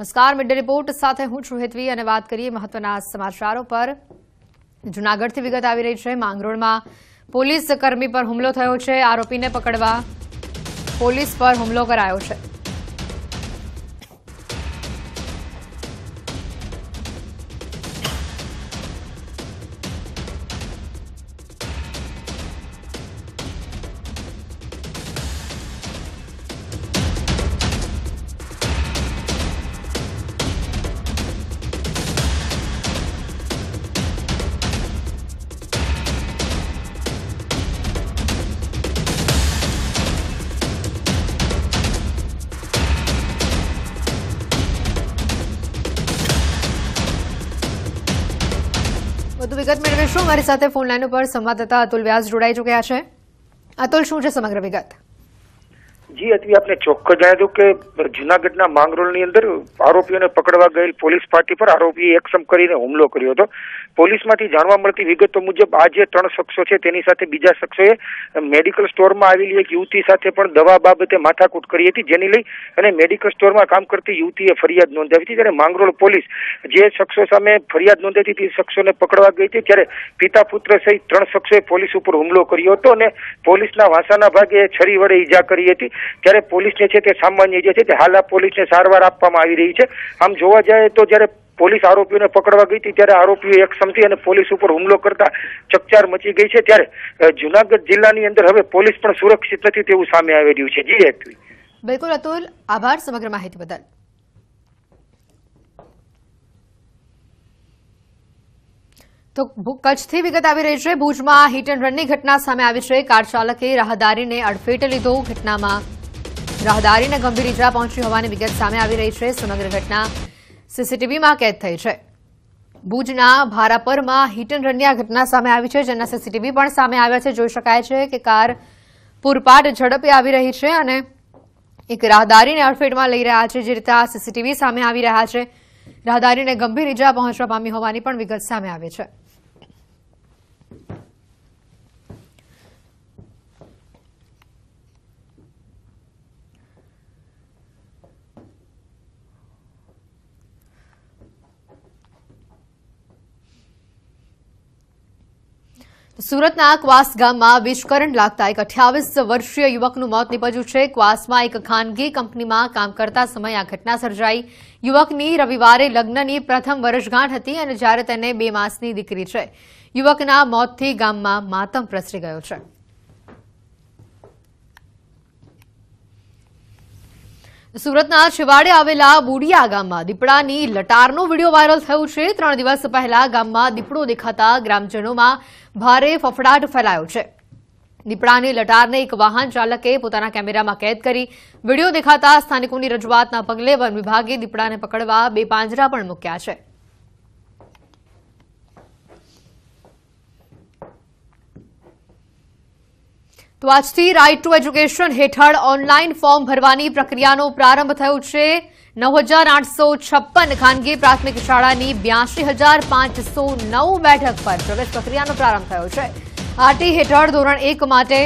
નમસ્કાર mid report સાથે હું છું હેતવી અને વાત કરીએ મહત્વના સમાચારો પર જૂનાગઢથી વિગત આવી રહી છે માંગરોળમાં પોલીસ કર્મી પર હુમલો થયો છે આરોપીને પકડવા પોલીસ પર હુમલો કરાયો છે વિગત મેળવીશું અમારી સાથે ફોન લાઈન ઉપર સંવાદદાતા અતુલ વ્યાસ જોડાઈ ચુક્યા છે અતુલ શું છે સમગ્ર વિગત જી અતવી આપને ચોખ્ખો જણાવી દઉં કે જુનાગઢના માંગરોળની અંદર આરોપીઓને પકડવા ગયેલ પોલીસ પાર્ટી પર આરોપીએ એકસમ કરીને હુમલો કર્યો હતો પોલીસમાંથી જાણવા મળતી વિગતો મુજબ આ જે ત્રણ શખ્સો છે તેની સાથે બીજા શખ્સોએ મેડિકલ સ્ટોરમાં આવેલી એક યુવતી સાથે પણ દવા બાબતે માથાકૂટ કરી હતી જેની લઈ અને મેડિકલ સ્ટોરમાં કામ કરતી યુવતીએ ફરિયાદ નોંધાવી હતી ત્યારે માંગરોળ પોલીસ જે શખ્સો સામે ફરિયાદ નોંધાવી હતી તે શખ્સોને પકડવા ગઈ હતી ત્યારે પિતા પુત્ર સહિત ત્રણ શખ્સોએ પોલીસ ઉપર હુમલો કર્યો હતો અને પોલીસના વાસાના ભાગે છરી વડે ઈજા કરી હતી ત્યારે પોલીસને છે તે સામાન્ય જે છે તે હાલ પોલીસને સારવાર આપવામાં આવી રહી છે આમ જોવા જાય તો જ્યારે પોલીસ આરોપીઓને પકડવા ગઈ હતી ત્યારે આરોપીઓ એક સમથી અને પોલીસ ઉપર હુમલો કરતા ચકચાર મચી ગઈ છે ત્યારે જુનાગઢ જિલ્લાની અંદર હવે પોલીસ પણ સુરક્ષિત નથી તેવું સામે આવી રહ્યું છે જી એકવી બિલકુલ અતુલ આભાર સમગ્ર માહિતી બદલ તો કચ્છથી વિગત આવી રહી છે ભુજમાં હિટ એન્ડ રનની ઘટના સામે આવી છે કાર ચાલકે રાહદારીને અડફેટે લીધો ઘટનામાં રાહદારીને ગંભીર ઇજા પહોંચી હોવાની વિગત સામે આવી રહી છે સમગ્ર ઘટના સીસીટીવીમાં કેદ થઈ છે ભુજના ભારાપરમાં હિટ એન્ડ રનની આ ઘટના સામે આવી છે જેના સીસીટીવી પણ સામે આવ્યા છે જોઈ શકાય છે કે કાર પૂરપાટ ઝડપે આવી રહી છે અને એક રાહદારીને અડફેટમાં લઈ રહ્યા છે જે રીતે આ સીસીટીવી સામે આવી રહ્યા છે રાહદારીને ગંભીર ઇજા પહોંચવા પામી હોવાની પણ વિગત સામે આવી છે સુરતના ક્વાસ ગામમાં વીજકરંટ લાગતા એક અઠ્યાવીસ વર્ષીય યુવકનું મોત નીપજ્યું છે ક્વાસમાં એક ખાનગી કંપનીમાં કામ કરતા સમયે આ ઘટના સર્જાઈ યુવકની રવિવારે લગ્નની પ્રથમ વર્ષગાંઠ હતી અને જ્યારે તેને બે માસની દીકરી છે યુવકના મોતથી ગામમાં માતમ પ્રસરી ગયો છે સુરતના છેવાડે આવેલા બુડિયા ગામમાં દીપડાની લટારનો વિડીયો વાયરલ થયો છે ત્રણ દિવસ પહેલા ગામમાં દીપડો દેખાતા ગ્રામજનોમાં ભારે ફફડાટ ફેલાયો છે દીપડાની લટારને એક વાહન ચાલકે પોતાના કેમેરામાં કેદ કરી વિડીયો દેખાતા સ્થાનિકોની રજૂઆતના પગલે વન વિભાગે દીપડાને પકડવા બે પાંજરા પણ મૂક્યા છે તો આજથી રાઇટ ટુ એજ્યુકેશન હેઠળ ઓનલાઈન ફોર્મ ભરવાની પ્રક્રિયાનો પ્રારંભ થયો છે નવ હજાર આઠસો છપ્પન ખાનગી પ્રાથમિક શાળાની બ્યાસી હજાર પાંચસો નવ બેઠક પર પ્રવેશ પ્રક્રિયાનો પ્રારંભ થયો છે આરટી હેઠળ ધોરણ એક માટે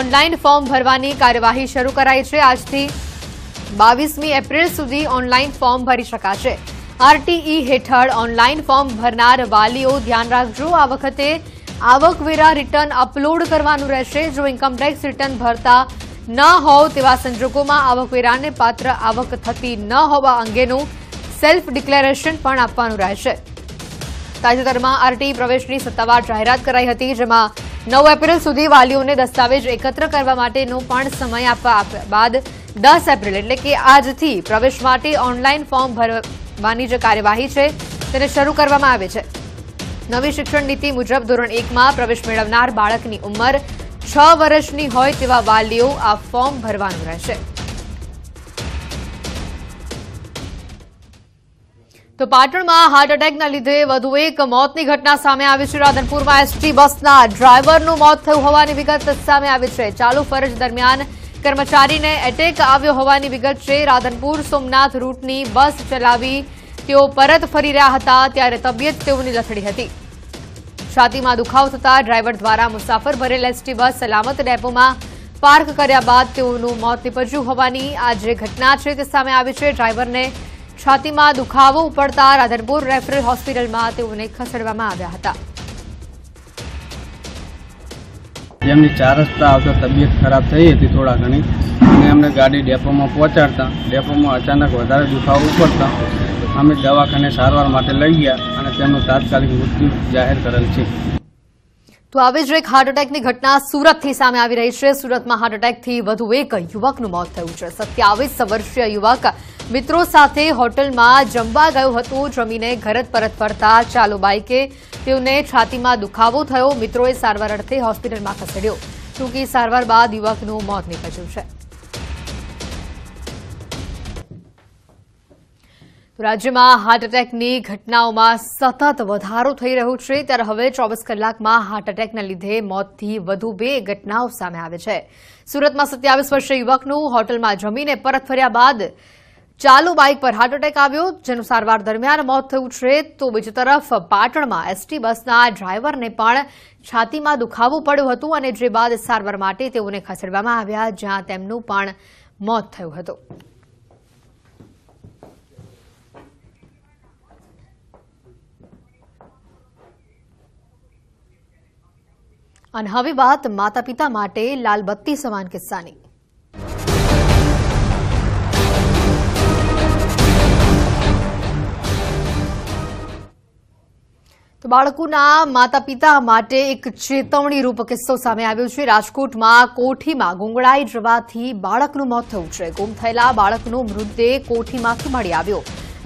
ઓનલાઈન ફોર્મ ભરવાની કાર્યવાહી શરૂ કરાઈ છે આજથી બાવીસમી એપ્રિલ સુધી ઓનલાઈન ફોર્મ ભરી શકાશે આરટીઈ હેઠળ ઓનલાઈન ફોર્મ ભરનાર વાલીઓ ધ્યાન રાખજો આ વખતે આવકવેરા રિટર્ન અપલોડ કરવાનું રહેશે જો ઇન્કમટેક્સ રિટર્ન ભરતા ન હોવ તેવા સંજોગોમાં આવકવેરાને પાત્ર આવક થતી ન હોવા અંગેનું સેલ્ફ ડિક્લેરેશન પણ આપવાનું રહેશે તાજેતરમાં આરટી પ્રવેશની સત્તાવાર જાહેરાત કરાઈ હતી જેમાં નવ એપ્રિલ સુધી વાલીઓને દસ્તાવેજ એકત્ર કરવા માટેનો પણ સમય આપવા બાદ દસ એપ્રિલ એટલે કે આજથી પ્રવેશ માટે ઓનલાઈન ફોર્મ ભરવાની જે કાર્યવાહી છે તેને શરૂ કરવામાં આવે છે નવી શિક્ષણ નીતિ મુજબ ધોરણ એકમાં પ્રવેશ મેળવનાર બાળકની ઉંમર છ વર્ષની હોય તેવા વાલીઓ આ ફોર્મ ભરવાનું રહેશે તો પાટણમાં હાર્ટ એટેકના લીધે વધુ એક મોતની ઘટના સામે આવી છે રાધનપુરમાં એસટી બસના ડ્રાઈવરનું મોત થયું હોવાની વિગત સામે આવી છે ચાલુ ફરજ દરમિયાન કર્મચારીને એટેક આવ્યો હોવાની વિગત છે રાધનપુર સોમનાથ રૂટની બસ ચલાવી તેઓ પરત ફરી રહ્યા હતા ત્યારે તબિયત તેઓની લથડી હતી છાતીમાં દુખાવો થતાં ડ્રાઈવર દ્વારા મુસાફર ભરેલ એસટી બસ સલામત ડેપોમાં પાર્ક કર્યા બાદ તેઓનું મોત નીપજ્યું હોવાની આ જે ઘટના છે તે સામે આવી છે ડ્રાઈવરને છાતીમાં દુખાવો ઉપડતા રાધનપુર રેફરલ હોસ્પિટલમાં તેઓને ખસેડવામાં આવ્યા હતા જેમની ચાર રસ્તા આવતા તબિયત ખરાબ થઈ હતી થોડા ઘણી અને અમને ગાડી ડેપોમાં પહોંચાડતા ડેપોમાં અચાનક વધારે દુખાવો ઉપડતા અમે દવાખાને સારવાર માટે લઈ ગયા અને તેમનું તાત્કાલિક મૃત્યુ જાહેર કરેલ છે તો આવે જ એક હાર્ટ એટેકની ઘટના સુરતથી સામે આવી રહી છે સુરતમાં હાર્ટ એટેકથી વધુ એક યુવકનું મોત થયું છે સત્યાવીસ વર્ષીય યુવક મિત્રો સાથે હોટલમાં જમવા ગયું હતું જમીને ઘરે પરત ફરતા ચાલો બાઇકે તેઓને છાતીમાં દુખાવો થયો મિત્રોએ સારવાર અર્થે હોસ્પિટલમાં ખસેડ્યો ટૂંકી સારવાર બાદ યુવકનું મોત નીકળ્યું છે રાજ્યમાં હાર્ટ એટેકની ઘટનાઓમાં સતત વધારો થઈ રહ્યો છે ત્યારે હવે ચોવીસ કલાકમાં હાર્ટ એટેકના લીધે મોતથી વધુ બે ઘટનાઓ સામે આવે છે સુરતમાં સત્યાવીસ વર્ષીય યુવકનું હોટલમાં જમીને પરત ફર્યા બાદ ચાલુ બાઇક પર હાર્ટ એટેક આવ્યો જેનું સારવાર દરમિયાન મોત થયું છે તો બીજી તરફ પાટણમાં એસટી બસના ડ્રાઈવરને પણ છાતીમાં દુખાવું પડ્યું હતું અને જે બાદ સારવાર માટે તેઓને ખસેડવામાં આવ્યા જ્યાં તેમનું પણ મોત થયું હતું અને હવે વાત માતા પિતા માટે લાલબત્તી સમાન કિસ્સાની તો બાળકોના માતા પિતા માટે એક ચેતવણી રૂપ કિસ્સો સામે આવ્યો છે રાજકોટમાં કોઠીમાં ગુંગળાઈ જવાથી બાળકનું મોત થયું છે ગુમ થયેલા બાળકનો મૃતદેહ કોઠીમાંથી મળી આવ્યો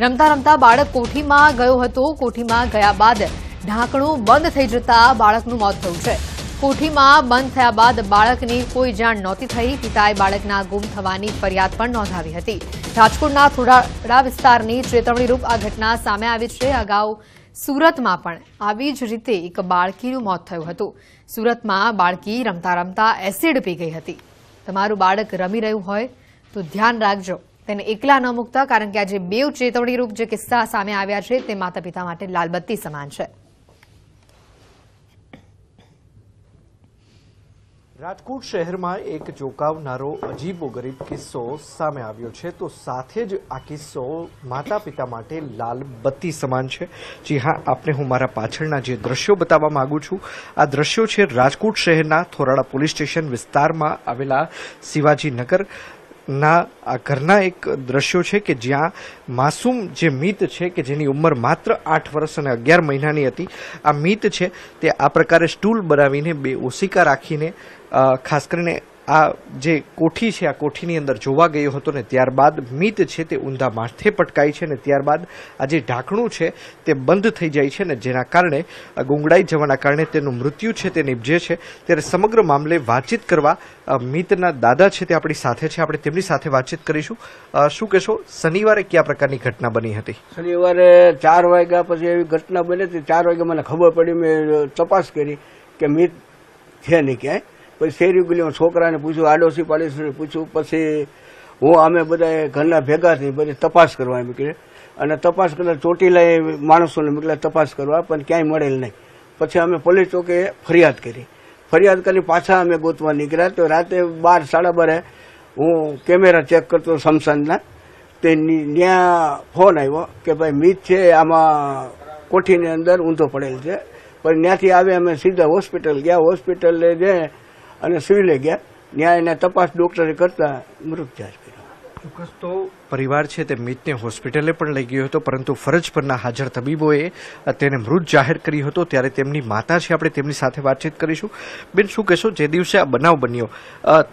રમતા રમતા બાળક કોઠીમાં ગયો હતો કોઠીમાં ગયા બાદ ઢાંકણું બંધ થઈ જતા બાળકનું મોત થયું છે કોઠીમાં બંધ થયા બાદ બાળકની કોઈ જાણ નહોતી થઈ પિતાએ બાળકના ગુમ થવાની ફરિયાદ પણ નોંધાવી હતી રાજકોટના થોડાડા વિસ્તારની ચેતવણીરૂપ આ ઘટના સામે આવી છે અગાઉ સુરતમાં પણ આવી જ રીતે એક બાળકીનું મોત થયું હતું સુરતમાં બાળકી રમતા રમતા એસિડ પી ગઈ હતી તમારું બાળક રમી રહ્યું હોય તો ધ્યાન રાખજો તેને એકલા ન મૂકતા કારણ કે આજે બે ચેતવણીરૂપ જે કિસ્સા સામે આવ્યા છે તે માતા પિતા માટે લાલબત્તી સમાન છે રાજકોટ શહેરમાં એક ચોંકાવનારો અજીબો ગરીબ કિસ્સો સામે આવ્યો છે તો સાથે જ આ કિસ્સો માતા પિતા માટે લાલ બત્તી સમાન છે જી હા આપને હું મારા પાછળના જે દ્રશ્યો બતાવવા માંગુ છું આ દ્રશ્યો છે રાજકોટ શહેરના થોરાળા પોલીસ સ્ટેશન વિસ્તારમાં આવેલા શિવાજીનગર ના આ ઘરના એક દ્રશ્યો છે કે જ્યાં માસૂમ જે મિત છે કે જેની ઉંમર માત્ર આઠ વર્ષ અને અગિયાર મહિનાની હતી આ મિત છે તે આ પ્રકારે સ્ટૂલ બનાવીને બે ઓસિકા રાખીને ખાસ કરીને આ જે કોઠી છે આ કોઠીની અંદર જોવા ગયો હતો ને ત્યારબાદ મિત છે તે ઊંધા માથે પટકાય છે ને ત્યારબાદ આ જે ઢાંકણું છે તે બંધ થઈ જાય છે ને જેના કારણે ગુંગળાઈ જવાના કારણે તેનું મૃત્યુ છે તે નિપજે છે ત્યારે સમગ્ર મામલે વાતચીત કરવા મિતના દાદા છે તે આપણી સાથે છે આપણે તેમની સાથે વાતચીત કરીશું શું કહેશો શનિવારે કયા પ્રકારની ઘટના બની હતી શનિવારે ચાર વાગ્યા પછી એવી ઘટના બની હતી ચાર વાગ્યા મને ખબર પડી મેં તપાસ કરી કે મિત છે નહીં ક્યાંય પછી શેરી ગલીઓ છોકરાને પૂછ્યું આડોશી પાડોશીને પૂછ્યું પછી હું અમે બધા ઘરના ભેગા થઈ બધી તપાસ કરવા નીકળે અને તપાસ કરતા એ માણસોને મોકલ્યા તપાસ કરવા પણ ક્યાંય મળેલ નહીં પછી અમે પોલીસ ચોકે ફરિયાદ કરી ફરિયાદ કરી પાછા અમે ગોતવા નીકળ્યા તો રાતે બાર સાડા બારે હું કેમેરા ચેક કરતો શમશાનના તે ત્યાં ફોન આવ્યો કે ભાઈ મીત છે આમાં કોઠીની અંદર ઊંધો પડેલ છે પણ ત્યાંથી આવે અમે સીધા હોસ્પિટલ ગયા હોસ્પિટલે જે અને લઈ ગયા ત્યાં એને તપાસ ડૉક્ટરે કરતા મૃતજાજ ચોક્કસ તો પરિવાર છે તે મિતને હોસ્પિટલે પણ લઈ ગયો હતો પરંતુ ફરજ પરના હાજર તબીબોએ તેને મૃત જાહેર કર્યો હતો ત્યારે તેમની માતા છે આપણે તેમની સાથે વાતચીત કરીશું બેન શું કહેશો જે દિવસે આ બનાવ બન્યો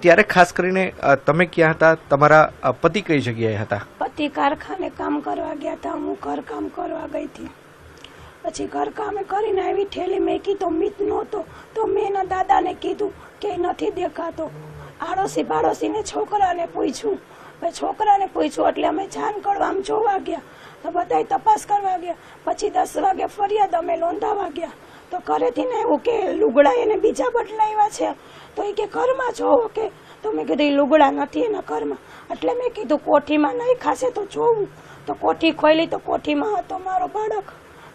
ત્યારે ખાસ કરીને તમે ક્યાં હતા તમારા પતિ કઈ જગ્યાએ હતા પતિ કારખાને કામ કરવા ગયા હતા હું ઘર કામ કરવા ગઈ હતી પછી ઘરકામે કરીને આવી ઠેલી મેં તો મિત નહોતો તો મેં એના દાદાને કીધું કે નથી દેખાતો આડોશી પાડોશીને છોકરાને પૂછ્યું છોકરાને પૂછ્યું એટલે અમે જાન કરવા આમ જોવા ગયા તો બધા તપાસ કરવા ગયા પછી દસ વાગે ફરિયાદ અમે નોંધાવા ગયા તો ઘરેથી ને એવું કે લુગડા એને બીજા બદલાવ્યા છે તો એ કે ઘરમાં જોવો કે તો મેં કીધું એ લુગડા નથી એના ઘરમાં એટલે મેં કીધું કોઠીમાં નહીં ખાશે તો જોવું તો કોઠી ખોલી તો કોઠીમાં હતો મારો બાળક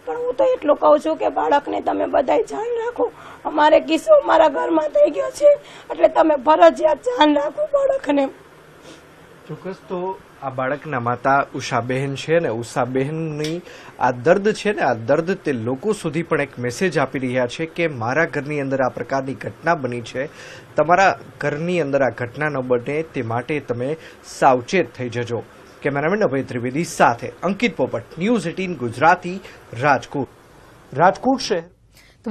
પણ હું તો એટલું કહું છું કે બાળકને તમે બધાય ધ્યાન રાખો અમારે કિસ્સો મારા ઘરમાં થઈ ગયો છે એટલે તમે ફરજિયાત ધ્યાન રાખો બાળકને ચોક્કસ તો આ બાળકના માતા ઉષાબહેન છે ને ઉષાબહેનની આ દર્દ છે ને આ દર્દ તે લોકો સુધી પણ એક મેસેજ આપી રહ્યા છે કે મારા ઘરની અંદર આ પ્રકારની ઘટના બની છે તમારા ઘરની અંદર આ ઘટના ન બને તે માટે તમે સાવચેત થઈ જજો કેમેરામેન અભય ત્રિવેદી સાથે અંકિત પોપટ ન્યૂઝ એટીન ગુજરાતી રાજકોટ રાજકોટ શહેર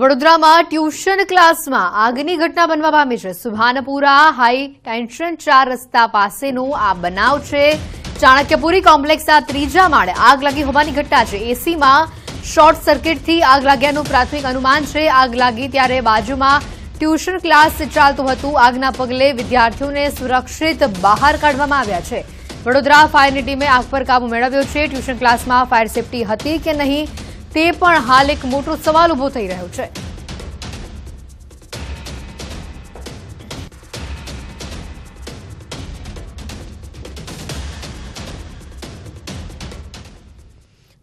વડોદરામાં ટ્યુશન ક્લાસમાં આગની ઘટના બનવા પામી છે સુભાનપુરા હાઈ ટેન્શન ચાર રસ્તા પાસેનો આ બનાવ છે ચાણક્યપુરી કોમ્પ્લેક્સના ત્રીજા માળે આગ લાગી હોવાની ઘટના છે એસીમાં શોર્ટ સર્કિટથી આગ લાગ્યાનું પ્રાથમિક અનુમાન છે આગ લાગી ત્યારે બાજુમાં ટ્યુશન ક્લાસ ચાલતું હતું આગના પગલે વિદ્યાર્થીઓને સુરક્ષિત બહાર કાઢવામાં આવ્યા છે વડોદરા ફાયરની ટીમે આગ પર કાબુ મેળવ્યો છે ટ્યુશન ક્લાસમાં ફાયર સેફટી હતી કે નહીં તે પણ હાલ એક મોટો સવાલ ઉભો થઈ રહ્યો છે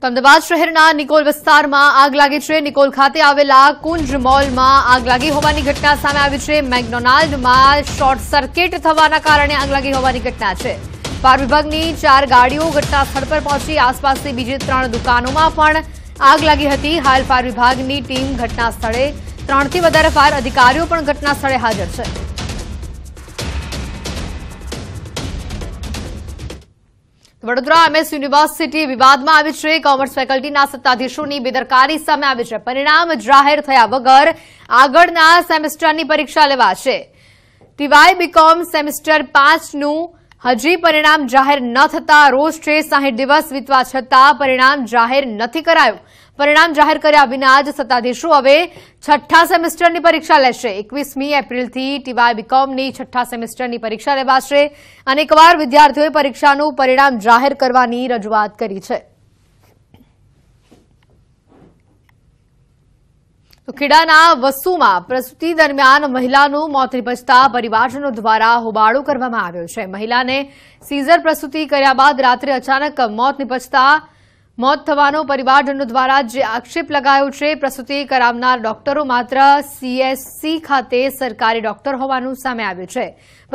અમદાવાદ શહેરના નિકોલ વિસ્તારમાં આગ લાગી છે નિકોલ ખાતે આવેલા કુંજ મોલમાં આગ લાગી હોવાની ઘટના સામે આવી છે મેકડોનાલ્ડમાં શોર્ટ સર્કિટ થવાના કારણે આગ લાગી હોવાની ઘટના છે ફાયર વિભાગની ચાર ગાડીઓ ઘટના પર પહોંચી આસપાસની બીજી ત્રણ દુકાનોમાં પણ આગ લાગી હતી હાલ ફાયર વિભાગની ટીમ ઘટના ત્રણથી વધારે ફાયર અધિકારીઓ પણ ઘટના હાજર છે વડોદરા એમએસ યુનિવર્સિટી વિવાદમાં આવી છે કોમર્સ ફેકલ્ટીના સત્તાધીશોની બેદરકારી સામે આવી છે પરિણામ જાહેર થયા વગર આગળના સેમેસ્ટરની પરીક્ષા લેવાશે ટીવાય બીકોમ સેમેસ્ટર પાંચનું હજી પરિણામ જાહેર ન થતાં રોજ છે સાહીઠ દિવસ વીતવા છતાં પરિણામ જાહેર નથી કરાયો પરિણામ જાહેર કર્યા વિના જ સત્તાધીશો હવે છઠ્ઠા સેમેસ્ટરની પરીક્ષા લેશે એકવીસમી એપ્રિલથી ટીવાય બીકોમની છઠ્ઠા સેમેસ્ટરની પરીક્ષા લેવાશે અનેકવાર વિદ્યાર્થીઓએ પરીક્ષાનું પરિણામ જાહેર કરવાની રજૂઆત કરી છે તો ખેડાના વસુમાં પ્રસૂતિ દરમિયાન મહિલાનું મોત નિપજતા પરિવારજનો દ્વારા હોબાળો કરવામાં આવ્યો છે મહિલાને સીઝર પ્રસૂતિ કર્યા બાદ રાત્રે અચાનક મોત નિપજતા મોત થવાનો પરિવારજનો દ્વારા જે આક્ષેપ લગાયો છે પ્રસૂતિ કરાવનાર ડોક્ટરો માત્ર સીએસસી ખાતે સરકારી ડોક્ટર હોવાનું સામે આવ્યું છે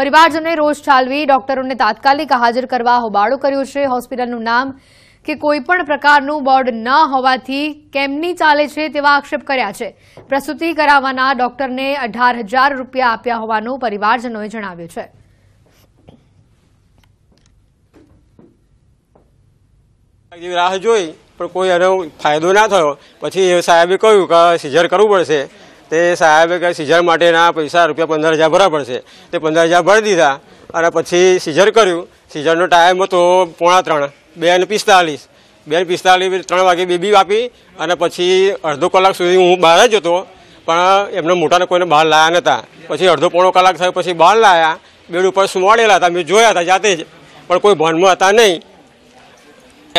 પરિવારજનોએ રોજ ઠાલવી ડોક્ટરોને તાત્કાલિક હાજર કરવા હોબાળો કર્યો છે હોસ્પિટલનું નામ કે કોઈપણ પ્રકારનું બોર્ડ ન હોવાથી કેમની ચાલે છે તેવા આક્ષેપ કર્યા છે પ્રસુતિ કરાવવાના ડોક્ટરને અઢાર હજાર રૂપિયા આપ્યા હોવાનું પરિવારજનોએ જણાવ્યું છે રાહ જોઈ પણ કોઈ એનો ફાયદો ના થયો પછી સાહેબે કહ્યું કે સિઝર કરવું પડશે તે સાહેબે કે સિઝર માટેના પૈસા રૂપિયા પંદર હજાર ભરવા પડશે તે પંદર હજાર ભરી દીધા અને પછી સીઝર કર્યું સીઝરનો ટાઈમ હતો પોણા ત્રણ બે ને પિસ્તાલીસ બે પિસ્તાલીસ ત્રણ વાગે બેબી આપી અને પછી અડધો કલાક સુધી હું બહાર જ હતો પણ એમના મોટાને કોઈને બહાર લાયા નહોતા પછી અડધો પોણો કલાક થયો પછી બહાર લાયા બેડ ઉપર સુવાડેલા હતા મેં જોયા હતા જાતે જ પણ કોઈ ભાનમાં હતા નહીં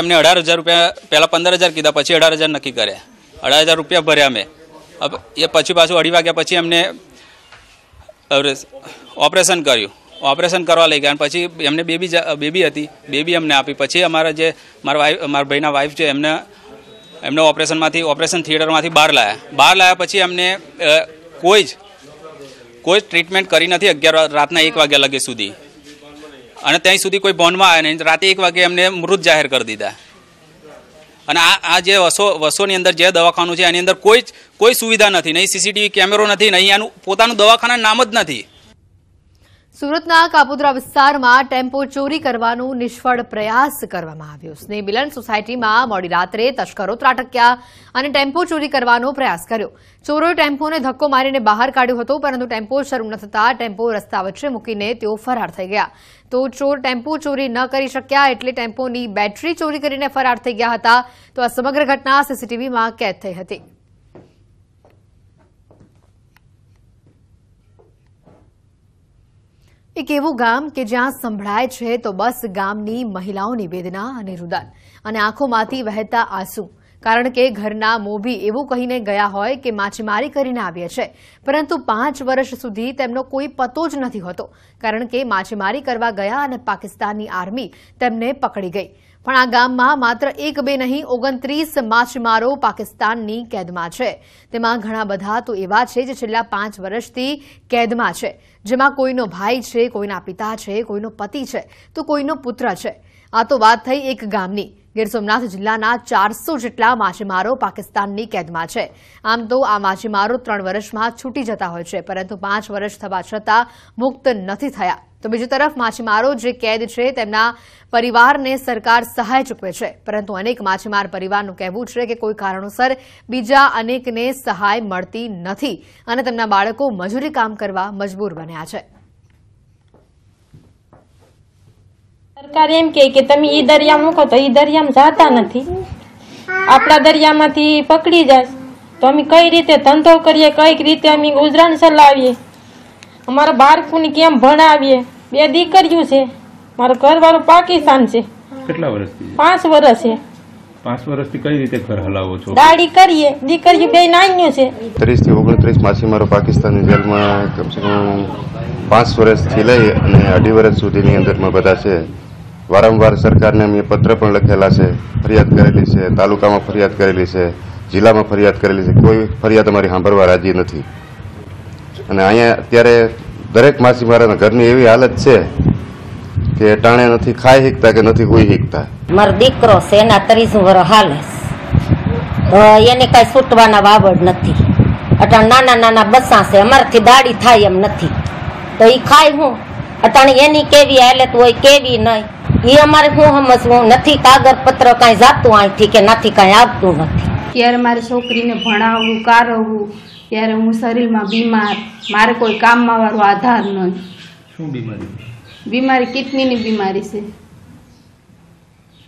એમને અઢાર હજાર રૂપિયા પહેલાં પંદર હજાર કીધા પછી અઢાર હજાર નક્કી કર્યા અઢાર હજાર રૂપિયા ભર્યા મેં એ પછી પાછું અઢી વાગ્યા પછી એમને ઓપરેશન કર્યું ઓપરેશન કરવા લઈ ગયા અને પછી એમને બેબી બેબી હતી બેબી અમને આપી પછી અમારા જે મારા વાઈફ મારા ભાઈના વાઈફ છે એમને એમને ઓપરેશનમાંથી ઓપરેશન થિયેટરમાંથી બહાર લાવ્યા બહાર લાવ્યા પછી એમને કોઈ જ કોઈ જ ટ્રીટમેન્ટ કરી નથી અગિયાર રાતના એક વાગ્યા લગે સુધી અને ત્યાં સુધી કોઈ બોન્ડમાં આવે નહીં રાતે એક વાગે એમને મૃત જાહેર કરી દીધા અને આ આ જે વસો વસોની અંદર જે દવાખાનું છે એની અંદર કોઈ જ કોઈ સુવિધા નથી નહીં સીસીટીવી કેમેરો નથી નહીં એનું પોતાનું દવાખાના નામ જ નથી સુરતના કાપોદ્રા વિસ્તારમાં ટેમ્પો ચોરી કરવાનો નિષ્ફળ પ્રયાસ કરવામાં આવ્યો સ્નેહમિલન સોસાયટીમાં મોડી રાત્રે તસ્કરો ત્રાટક્યા અને ટેમ્પો ચોરી કરવાનો પ્રયાસ કર્યો ચોરોએ ટેમ્પોને ધક્કો મારીને બહાર કાઢ્યો હતો પરંતુ ટેમ્પો શરૂ ન થતાં ટેમ્પો રસ્તા વચ્ચે મૂકીને તેઓ ફરાર થઈ ગયા તો ચોર ટેમ્પો ચોરી ન કરી શક્યા એટલે ટેમ્પોની બેટરી ચોરી કરીને ફરાર થઈ ગયા હતા તો આ સમગ્ર ઘટના સીસીટીવીમાં કેદ થઈ હતી એક એવું ગામ કે જ્યાં સંભળાય છે તો બસ ગામની મહિલાઓની વેદના અને રુદન અને આંખોમાંથી વહેતા આંસુ કારણ કે ઘરના મોભી એવું કહીને ગયા હોય કે માછીમારી કરીને આવ્યા છે પરંતુ પાંચ વર્ષ સુધી તેમનો કોઈ પતો જ નથી હોતો કારણ કે માછીમારી કરવા ગયા અને પાકિસ્તાનની આર્મી તેમને પકડી ગઈ પણ આ ગામમાં માત્ર એક બે નહીં ઓગણત્રીસ માછીમારો પાકિસ્તાનની કેદમાં છે તેમાં ઘણા બધા તો એવા છે જે છેલ્લા પાંચ વર્ષથી કેદમાં છે જેમાં કોઈનો ભાઈ છે કોઈના પિતા છે કોઈનો પતિ છે તો કોઈનો પુત્ર છે આ તો વાત થઈ એક ગામની ગીર સોમનાથ જિલ્લાના ચારસો જેટલા માછીમારો પાકિસ્તાનની કેદમાં છે આમ તો આ માછીમારો ત્રણ વર્ષમાં છૂટી જતા હોય છે પરંતુ પાંચ વર્ષ થવા છતાં મુક્ત નથી થયા તો બીજી તરફ માછીમારો જે કેદ છે તેમના પરિવારને સરકાર સહાય ચૂકવે છે પરંતુ અનેક માછીમાર પરિવારનું કહેવું છે કે કોઈ કારણોસર બીજા અનેકને સહાય મળતી નથી અને તેમના બાળકો મજૂરી કામ કરવા મજબૂર બન્યા છે સરકાર એમ કે તમે ઈ દરિયા મૂકો તો ઈ દરિયામાં જતા નથી આપણા દરિયામાંથી પકડી જાય તો અમે કઈ રીતે ધંધો કરીએ કઈક રીતે અમે ગુજરાન ચલાવીએ અમારા બાર બાળકોને કેમ ભણાવીએ બે દીકરીઓ છે મારો ઘરવાળો પાકિસ્તાન છે કેટલા વર્ષથી પાંચ વર્ષ છે પાંચ કરીએ દીકરીઓ બે નાન્યું છે ત્રીસ થી ઓગણત્રીસ માછીમારો પાકિસ્તાનની જેલમાં કમસે કમ પાંચ વર્ષથી લઈ અને અઢી વર્ષ સુધીની અંદરમાં બધા છે વારંવાર સરકારને અમે પત્ર પણ લખેલા છે ફરિયાદ કરેલી છે તાલુકામાં ફરિયાદ કરેલી છે જિલ્લામાં ફરિયાદ કરેલી છે કોઈ ફરિયાદ અમારી સાંભળવા રાજી નથી અને અહીંયા અત્યારે દરેક માછીમારાના ઘરની એવી હાલત છે કે ટાણે નથી ખાઈ શીખતા કે નથી કોઈ શીખતા મારો દીકરો છે એના ત્રીસું વર હાલે એને કાંઈ છૂટવાના વાવડ નથી અટાણે નાના નાના બસા છે અમારથી દાડી થાય એમ નથી તો એ ખાય હું અટાણે એની કેવી હાલત હોય કેવી નહીં એ અમારે શું સમજવું નથી કાગળ પત્ર કાંઈ જાતું અહીંથી કે નથી કાંઈ આવતું નથી ત્યારે મારી છોકરીને ભણાવવું કારવવું ત્યારે હું શરીરમાં બીમાર મારે કોઈ કામમાં વાળો આધાર નથી શું બીમારી બીમારી કિડનીની બીમારી છે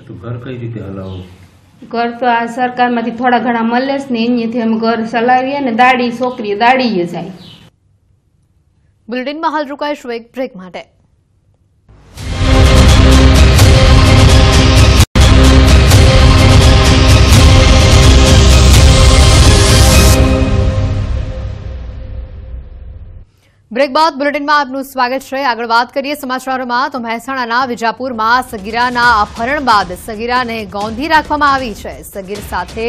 તો ઘર કઈ રીતે હલાવો ઘર તો આ સરકારમાંથી થોડા ઘણા મળે છે ને અહીંયાથી અમે ઘર ચલાવીએ ને દાડી છોકરીએ દાડીએ જાય બિલ્ડિંગમાં હાલ રોકાઈશું એક બ્રેક માટે બ્રેક બાદ બુલેટિનમાં આપનું સ્વાગત છે આગળ વાત કરીએ સમાચારોમાં તો મહેસાણાના વિજાપુરમાં સગીરાના અપહરણ બાદ સગીરાને ગોંધી રાખવામાં આવી છે સગીર સાથે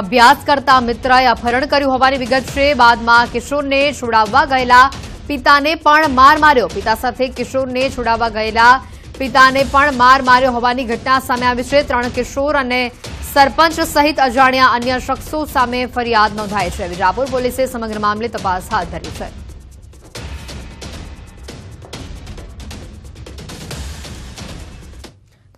અભ્યાસ કરતા મિત્રએ અપહરણ કર્યું હોવાની વિગત છે બાદમાં કિશોરને છોડાવવા ગયેલા પિતાને પણ માર માર્યો પિતા સાથે કિશોરને છોડાવવા ગયેલા પિતાને પણ માર માર્યો હોવાની ઘટના સામે આવી છે ત્રણ કિશોર અને સરપંચ સહિત અજાણ્યા અન્ય શખ્સો સામે ફરિયાદ નોંધાઈ છે વિજાપુર પોલીસે સમગ્ર મામલે તપાસ હાથ ધરી છે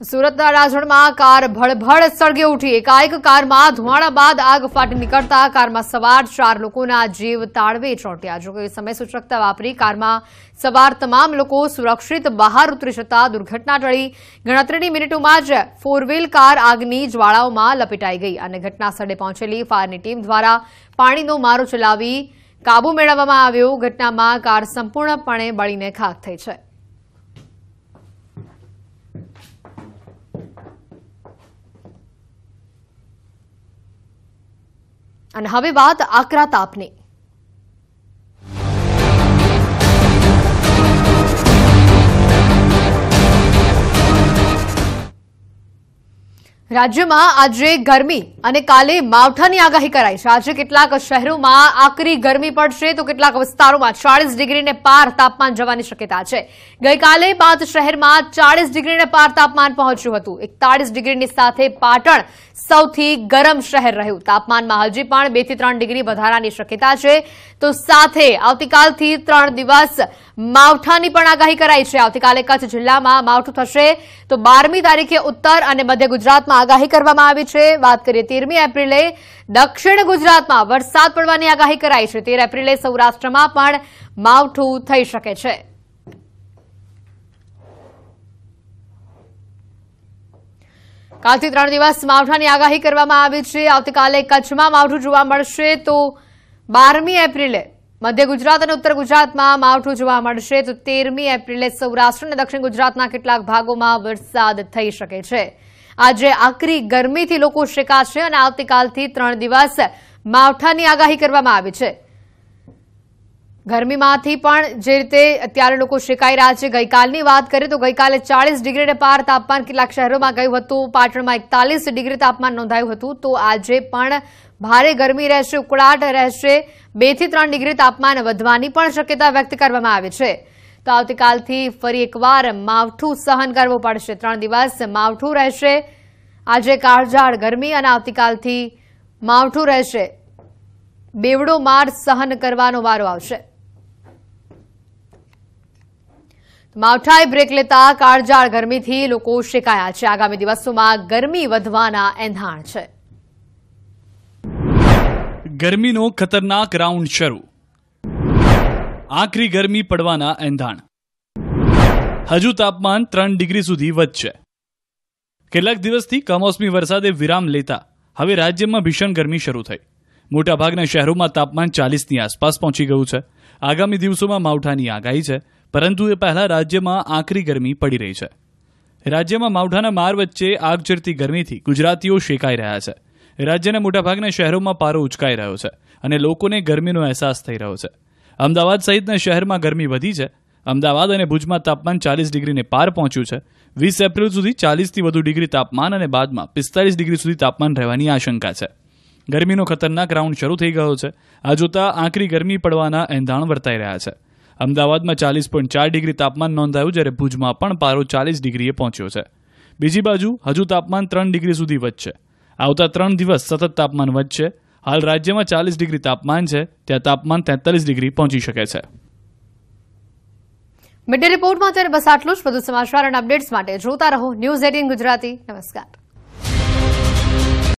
સુરતના રાજણમાં કાર ભળભળ સળગે ઉઠી એકાએક કારમાં ધુમાડા બાદ આગ ફાટી નીકળતા કારમાં સવાર ચાર લોકોના જીવ તાળવે ચોંટ્યા જોકે સમય સૂચકતા વાપરી કારમાં સવાર તમામ લોકો સુરક્ષિત બહાર ઉતરી જતા દુર્ઘટના ટળી ગણતરીની મિનિટોમાં જ ફોર વ્હીલ કાર આગની જ્વાળાઓમાં લપેટાઈ ગઈ અને ઘટનાસ્થળે પહોંચેલી ફાયરની ટીમ દ્વારા પાણીનો મારો ચલાવી કાબુ મેળવવામાં આવ્યો ઘટનામાં કાર સંપૂર્ણપણે બળીને ખાખ થઈ છે અને હવે વાત આકરા તાપની રાજ્યમાં આજે ગરમી અને કાલે માવઠાની આગાહી કરાઈ છે આજે કેટલાક શહેરોમાં આકરી ગરમી પડશે તો કેટલાક વિસ્તારોમાં ચાળીસ ડિગ્રીને પાર તાપમાન જવાની શક્યતા છે ગઈકાલે પાંચ શહેરમાં ચાળીસ ડિગ્રીને પાર તાપમાન પહોંચ્યું હતું એકતાળીસ ડિગ્રીની સાથે પાટણ સૌથી ગરમ શહેર રહ્યું તાપમાનમાં હજી પણ બે થી ત્રણ ડિગ્રી વધારાની શક્યતા છે તો સાથે આવતીકાલથી ત્રણ દિવસ માવઠાની પણ આગાહી કરાઈ છે આવતીકાલે કચ્છ જિલ્લામાં માવઠું થશે તો બારમી તારીખે ઉત્તર અને મધ્ય ગુજરાતમાં આગાહી કરવામાં આવી છે વાત કરીએ તેરમી એપ્રિલે દક્ષિણ ગુજરાતમાં વરસાદ પડવાની આગાહી કરાઈ છે તેર એપ્રિલે સૌરાષ્ટ્રમાં પણ માવઠું થઈ શકે છે કાલથી ત્રણ દિવસ માવઠાની આગાહી કરવામાં આવી છે આવતીકાલે કચ્છમાં માવઠું જોવા મળશે તો બારમી એપ્રિલે મધ્ય ગુજરાત અને ઉત્તર ગુજરાતમાં માવઠું જોવા મળશે તો તેરમી એપ્રિલે સૌરાષ્ટ્ર અને દક્ષિણ ગુજરાતના કેટલાક ભાગોમાં વરસાદ થઈ શકે છે આજે આકરી ગરમીથી લોકો શેકાશે અને આવતીકાલથી ત્રણ દિવસ માવઠાની આગાહી કરવામાં આવી છે ગરમીમાંથી પણ જે રીતે અત્યારે લોકો શેકાઈ રહ્યા છે ગઈકાલની વાત કરીએ તો ગઈકાલે ચાલીસ ડિગ્રીને પાર તાપમાન કેટલાક શહેરોમાં ગયું હતું પાટણમાં એકતાલીસ ડિગ્રી તાપમાન નોંધાયું હતું તો આજે પણ ભારે ગરમી રહેશે ઉકળાટ રહેશે બેથી ત્રણ ડિગ્રી તાપમાન વધવાની પણ શક્યતા વ્યક્ત કરવામાં આવી છે તો આવતીકાલથી ફરી એકવાર માવઠું સહન કરવું પડશે ત્રણ દિવસ માવઠું રહેશે આજે કાળઝાળ ગરમી અને આવતીકાલથી માવઠું રહેશે બેવડો માર સહન કરવાનો વારો આવશે માવઠાએ બ્રેક લેતા કાળજાળ ગરમીથી લોકો શેકાયા છે આગામી દિવસોમાં ગરમી વધવાના એંધાણ છે ગરમીનો ખતરનાક રાઉન્ડ શરૂ આખરી ગરમી પડવાના એંધાણ હજુ તાપમાન ત્રણ ડિગ્રી સુધી વધશે કેટલાક દિવસથી કમોસમી વરસાદે વિરામ લેતા હવે રાજ્યમાં ભીષણ ગરમી શરૂ થઈ મોટાભાગના શહેરોમાં તાપમાન ચાલીસની આસપાસ પહોંચી ગયું છે આગામી દિવસોમાં માવઠાની આગાહી છે પરંતુ એ પહેલાં રાજ્યમાં આકરી ગરમી પડી રહી છે રાજ્યમાં માવઠાના માર વચ્ચે આગ ચડતી ગરમીથી ગુજરાતીઓ શેકાઈ રહ્યા છે રાજ્યના મોટાભાગના શહેરોમાં પારો ઉચકાઈ રહ્યો છે અને લોકોને ગરમીનો અહેસાસ થઈ રહ્યો છે અમદાવાદ સહિતના શહેરમાં ગરમી વધી છે અમદાવાદ અને ભુજમાં તાપમાન ચાલીસ ડિગ્રીને પાર પહોંચ્યું છે વીસ એપ્રિલ સુધી ચાલીસથી વધુ ડિગ્રી તાપમાન અને બાદમાં પિસ્તાલીસ ડિગ્રી સુધી તાપમાન રહેવાની આશંકા છે ગરમીનો ખતરનાક રાઉન્ડ શરૂ થઈ ગયો છે આ જોતાં આકરી ગરમી પડવાના એંધાણ વર્તાઈ રહ્યા છે અમદાવાદમાં ચાલીસ પોઈન્ટ ચાર ડિગ્રી તાપમાન નોંધાયું જ્યારે ભુજમાં પણ પારો ચાલીસ ડિગ્રીએ પહોંચ્યો છે બીજી બાજુ હજુ તાપમાન ત્રણ ડિગ્રી સુધી વધશે આવતા ત્રણ દિવસ સતત તાપમાન વધશે હાલ રાજ્યમાં ચાલીસ ડિગ્રી તાપમાન છે ત્યાં તાપમાન તેતાલીસ ડિગ્રી પહોંચી શકે છે મિડ ડે રિપોર્ટમાં અત્યારે બસ આટલું જ વધુ સમાચાર અને અપડેટ્સ માટે જોતા રહો ન્યૂઝ એટીન ગુજરાતી નમસ્કાર